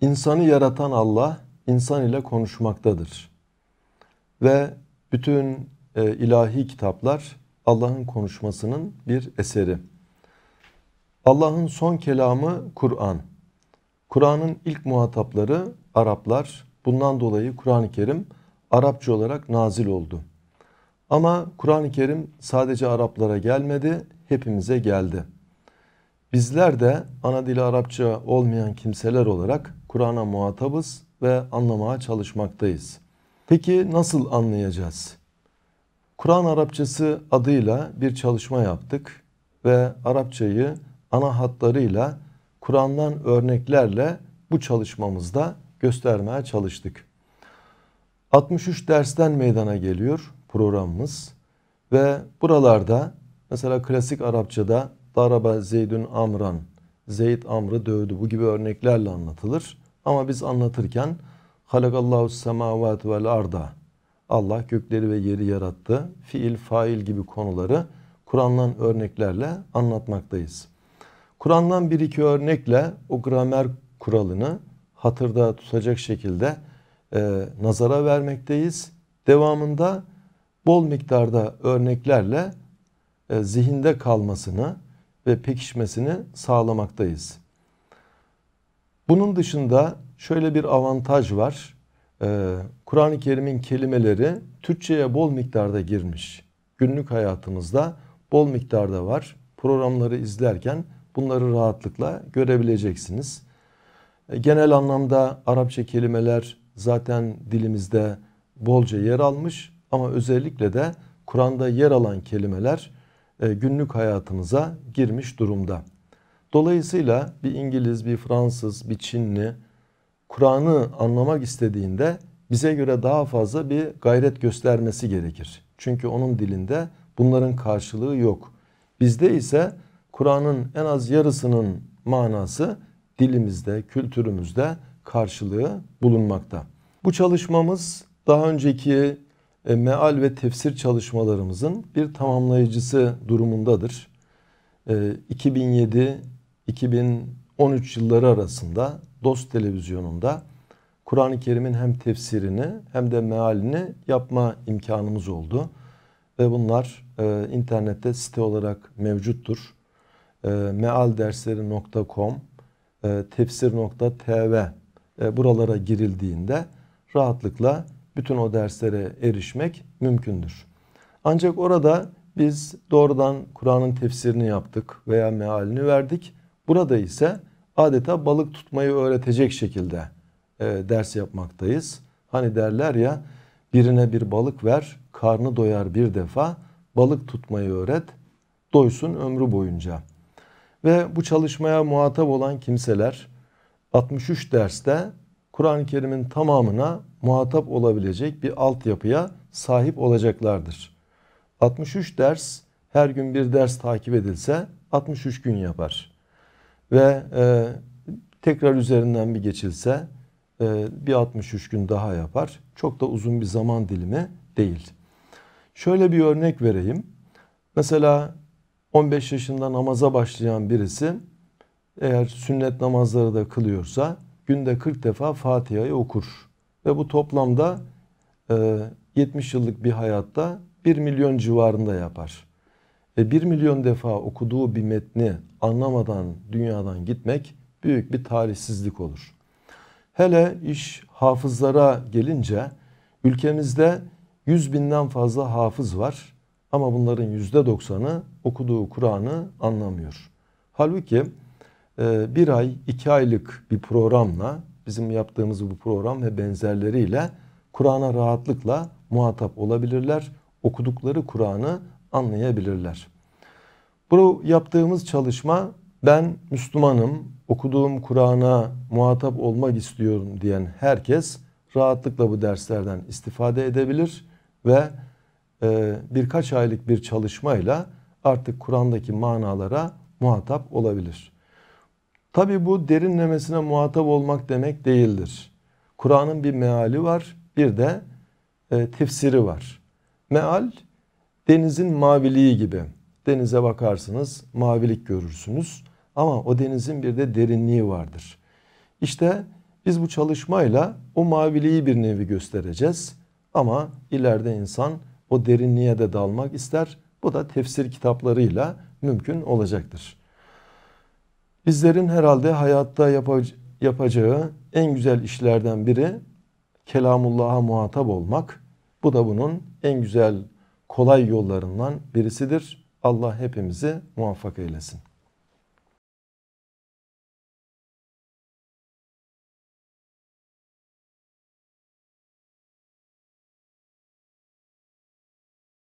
İnsanı yaratan Allah insan ile konuşmaktadır. Ve bütün e, ilahi kitaplar Allah'ın konuşmasının bir eseri. Allah'ın son kelamı Kur'an. Kur'an'ın ilk muhatapları Araplar. Bundan dolayı Kur'an-ı Kerim Arapça olarak nazil oldu. Ama Kur'an-ı Kerim sadece Araplara gelmedi, hepimize geldi. Bizler de ana dili Arapça olmayan kimseler olarak Kur'an'a muhatabız ve anlamaya çalışmaktayız. Peki nasıl anlayacağız? Kur'an Arapçası adıyla bir çalışma yaptık ve Arapçayı ana hatlarıyla Kur'an'dan örneklerle bu çalışmamızda göstermeye çalıştık. 63 dersten meydana geliyor programımız ve buralarda mesela klasik Arapçada Daraba Zeydün Amran. Zeyd Amr'ı dövdü. Bu gibi örneklerle anlatılır. Ama biz anlatırken Halakallahu semavat vel arda. Allah gökleri ve yeri yarattı. Fiil, fail gibi konuları Kur'an'dan örneklerle anlatmaktayız. Kur'an'dan bir iki örnekle o gramer kuralını hatırda tutacak şekilde e, nazara vermekteyiz. Devamında bol miktarda örneklerle e, zihinde kalmasını, ve pekişmesini sağlamaktayız. Bunun dışında şöyle bir avantaj var. Ee, Kur'an-ı Kerim'in kelimeleri Türkçe'ye bol miktarda girmiş. Günlük hayatımızda bol miktarda var. Programları izlerken bunları rahatlıkla görebileceksiniz. Ee, genel anlamda Arapça kelimeler zaten dilimizde bolca yer almış ama özellikle de Kur'an'da yer alan kelimeler e, günlük hayatımıza girmiş durumda. Dolayısıyla bir İngiliz, bir Fransız, bir Çinli Kur'an'ı anlamak istediğinde bize göre daha fazla bir gayret göstermesi gerekir. Çünkü onun dilinde bunların karşılığı yok. Bizde ise Kur'an'ın en az yarısının manası dilimizde, kültürümüzde karşılığı bulunmakta. Bu çalışmamız daha önceki e, meal ve tefsir çalışmalarımızın bir tamamlayıcısı durumundadır. 2007-2013 e, yılları arasında Dost Televizyonu'nda Kur'an-ı Kerim'in hem tefsirini hem de mealini yapma imkanımız oldu. Ve bunlar e, internette site olarak mevcuttur. E, mealdersleri.com, e, tefsir.tv e, buralara girildiğinde rahatlıkla bütün o derslere erişmek mümkündür. Ancak orada biz doğrudan Kur'an'ın tefsirini yaptık veya mealini verdik. Burada ise adeta balık tutmayı öğretecek şekilde e, ders yapmaktayız. Hani derler ya birine bir balık ver, karnı doyar bir defa, balık tutmayı öğret, doysun ömrü boyunca. Ve bu çalışmaya muhatap olan kimseler 63 derste Kur'an-ı Kerim'in tamamına muhatap olabilecek bir altyapıya sahip olacaklardır. 63 ders her gün bir ders takip edilse 63 gün yapar. Ve e, tekrar üzerinden bir geçilse e, bir 63 gün daha yapar. Çok da uzun bir zaman dilimi değil. Şöyle bir örnek vereyim. Mesela 15 yaşında namaza başlayan birisi eğer sünnet namazları da kılıyorsa günde 40 defa Fatiha'yı okur. Ve bu toplamda e, 70 yıllık bir hayatta 1 milyon civarında yapar. Ve 1 milyon defa okuduğu bir metni anlamadan dünyadan gitmek büyük bir talihsizlik olur. Hele iş hafızlara gelince ülkemizde 100 binden fazla hafız var ama bunların %90'ı okuduğu Kur'an'ı anlamıyor. Halbuki e, bir ay, iki aylık bir programla bizim yaptığımız bu program ve benzerleriyle Kur'an'a rahatlıkla muhatap olabilirler. Okudukları Kur'an'ı anlayabilirler. Bu yaptığımız çalışma ben Müslümanım, okuduğum Kur'an'a muhatap olmak istiyorum diyen herkes rahatlıkla bu derslerden istifade edebilir ve e, birkaç aylık bir çalışmayla artık Kur'an'daki manalara muhatap olabilir. Tabi bu derinlemesine muhatap olmak demek değildir. Kur'an'ın bir meali var, bir de e, tefsiri var. Meal denizin maviliği gibi. Denize bakarsınız, mavilik görürsünüz ama o denizin bir de derinliği vardır. İşte biz bu çalışmayla o maviliği bir nevi göstereceğiz ama ileride insan o derinliğe de dalmak ister. Bu da tefsir kitaplarıyla mümkün olacaktır. Bizlerin herhalde hayatta yapacağı en güzel işlerden biri kelamullah'a muhatap olmak. Bu da bunun en güzel kolay yollarından birisidir. Allah hepimizi muvaffak eylesin.